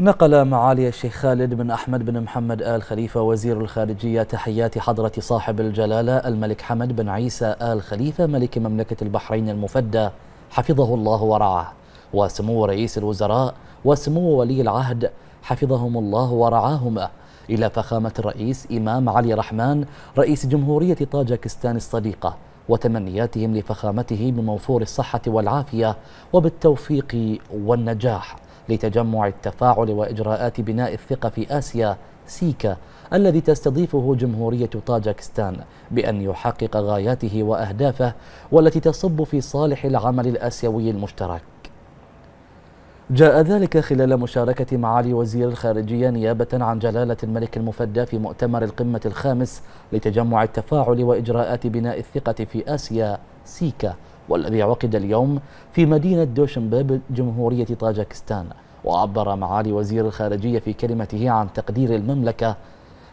نقل معالي الشيخ خالد بن أحمد بن محمد آل خليفة وزير الخارجية تحيات حضرة صاحب الجلالة الملك حمد بن عيسى آل خليفة ملك مملكة البحرين المفدى حفظه الله ورعاه وسمو رئيس الوزراء وسمو ولي العهد حفظهم الله ورعاهما إلى فخامة الرئيس إمام علي رحمن رئيس جمهورية طاجكستان الصديقة وتمنياتهم لفخامته بموفور الصحة والعافية وبالتوفيق والنجاح لتجمع التفاعل وإجراءات بناء الثقة في آسيا سيكا الذي تستضيفه جمهورية طاجكستان بأن يحقق غاياته وأهدافه والتي تصب في صالح العمل الآسيوي المشترك جاء ذلك خلال مشاركة معالي وزير الخارجية نيابة عن جلالة الملك المفدى في مؤتمر القمة الخامس لتجمع التفاعل وإجراءات بناء الثقة في آسيا سيكا والذي عقد اليوم في مدينة دوشنباب جمهورية طاجكستان وعبر معالي وزير الخارجية في كلمته عن تقدير المملكة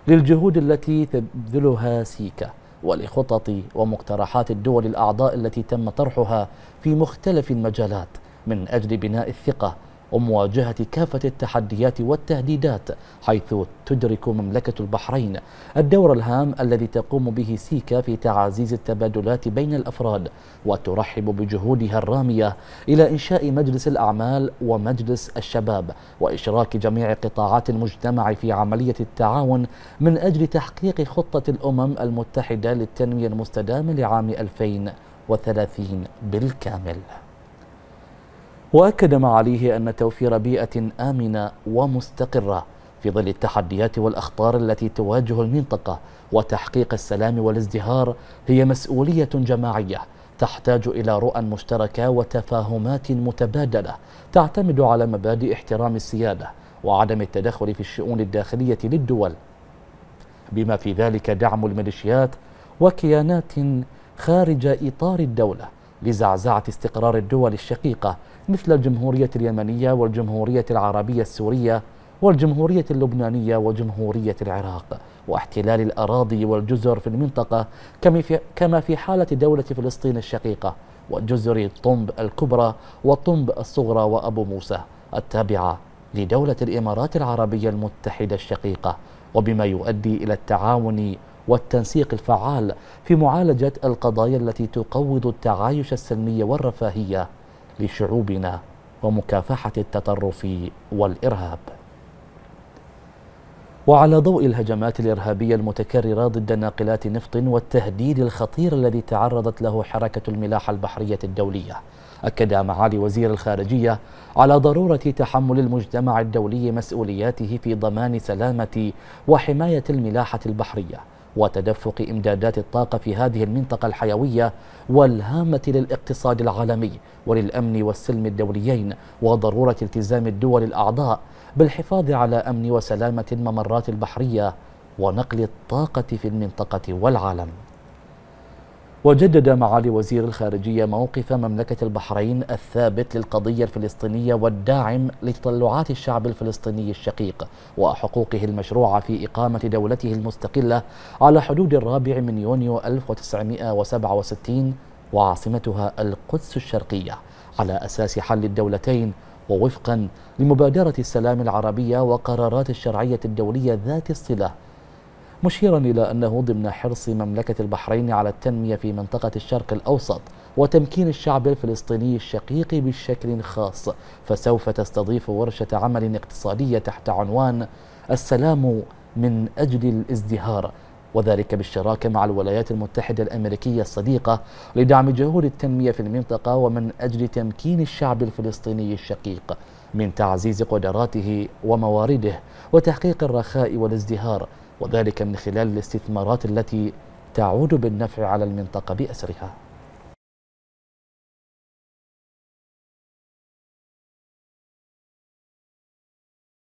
للجهود التي تبذلها سيكا ولخطط ومقترحات الدول الأعضاء التي تم طرحها في مختلف المجالات من أجل بناء الثقة ومواجهة كافة التحديات والتهديدات حيث تدرك مملكة البحرين الدور الهام الذي تقوم به سيكا في تعزيز التبادلات بين الأفراد وترحب بجهودها الرامية إلى إنشاء مجلس الأعمال ومجلس الشباب وإشراك جميع قطاعات المجتمع في عملية التعاون من أجل تحقيق خطة الأمم المتحدة للتنمية المستدامة لعام 2030 بالكامل واكد معاليه ان توفير بيئه امنه ومستقره في ظل التحديات والاخطار التي تواجه المنطقه وتحقيق السلام والازدهار هي مسؤوليه جماعيه تحتاج الى رؤى مشتركه وتفاهمات متبادله تعتمد على مبادئ احترام السياده وعدم التدخل في الشؤون الداخليه للدول بما في ذلك دعم الميليشيات وكيانات خارج اطار الدوله لزعزعه استقرار الدول الشقيقه مثل الجمهورية اليمنية والجمهورية العربية السورية والجمهورية اللبنانية وجمهورية العراق واحتلال الأراضي والجزر في المنطقة كما في حالة دولة فلسطين الشقيقة وجزر طنب الكبرى وطنب الصغرى وأبو موسى التابعة لدولة الإمارات العربية المتحدة الشقيقة وبما يؤدي إلى التعاون والتنسيق الفعال في معالجة القضايا التي تقوض التعايش السلمي والرفاهية لشعوبنا ومكافحة التطرف والإرهاب وعلى ضوء الهجمات الإرهابية المتكررة ضد ناقلات نفط والتهديد الخطير الذي تعرضت له حركة الملاحة البحرية الدولية أكد معالي وزير الخارجية على ضرورة تحمل المجتمع الدولي مسؤولياته في ضمان سلامة وحماية الملاحة البحرية وتدفق إمدادات الطاقة في هذه المنطقة الحيوية والهامة للاقتصاد العالمي وللأمن والسلم الدوليين وضرورة التزام الدول الأعضاء بالحفاظ على أمن وسلامة الممرات البحرية ونقل الطاقة في المنطقة والعالم وجدد معالي وزير الخارجية موقف مملكة البحرين الثابت للقضية الفلسطينية والداعم لتطلعات الشعب الفلسطيني الشقيق وحقوقه المشروعة في إقامة دولته المستقلة على حدود الرابع من يونيو 1967 وعاصمتها القدس الشرقية على أساس حل الدولتين ووفقا لمبادرة السلام العربية وقرارات الشرعية الدولية ذات الصلة مشيرا إلى أنه ضمن حرص مملكة البحرين على التنمية في منطقة الشرق الأوسط وتمكين الشعب الفلسطيني الشقيق بشكل خاص فسوف تستضيف ورشة عمل اقتصادية تحت عنوان السلام من أجل الازدهار وذلك بالشراكة مع الولايات المتحدة الأمريكية الصديقة لدعم جهود التنمية في المنطقة ومن أجل تمكين الشعب الفلسطيني الشقيق من تعزيز قدراته وموارده وتحقيق الرخاء والازدهار وذلك من خلال الاستثمارات التي تعود بالنفع على المنطقة بأسرها